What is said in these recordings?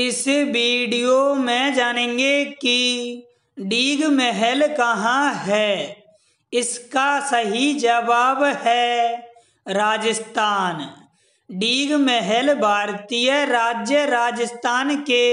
इस वीडियो में जानेंगे कि डीग महल कहाँ है इसका सही जवाब है राजस्थान डीग महल भारतीय राज्य राजस्थान के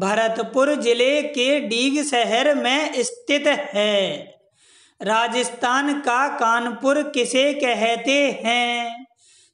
भरतपुर जिले के डीग शहर में स्थित है राजस्थान का कानपुर किसे कहते हैं